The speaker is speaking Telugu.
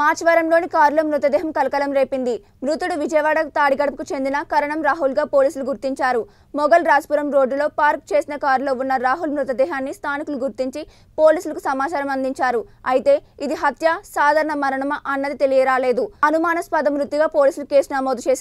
మార్చవరంలోని కారులో మృతదేహం కలకలం రేపింది మృతుడు విజయవాడ తాడిగడపకు చెందిన కరణం రాహుల్గా పోలీసులు గుర్తించారు మొగల్ రాజ్పురం రోడ్డులో పార్క్ చేసిన కారులో ఉన్న రాహుల్ మృతదేహాన్ని స్థానికులు గుర్తించి పోలీసులకు సమాచారం అందించారు అయితే ఇది హత్య సాధారణ మరణమా అన్నది తెలియరాలేదు అనుమానాస్పద మృతిగా పోలీసులు కేసు నమోదు చేశారు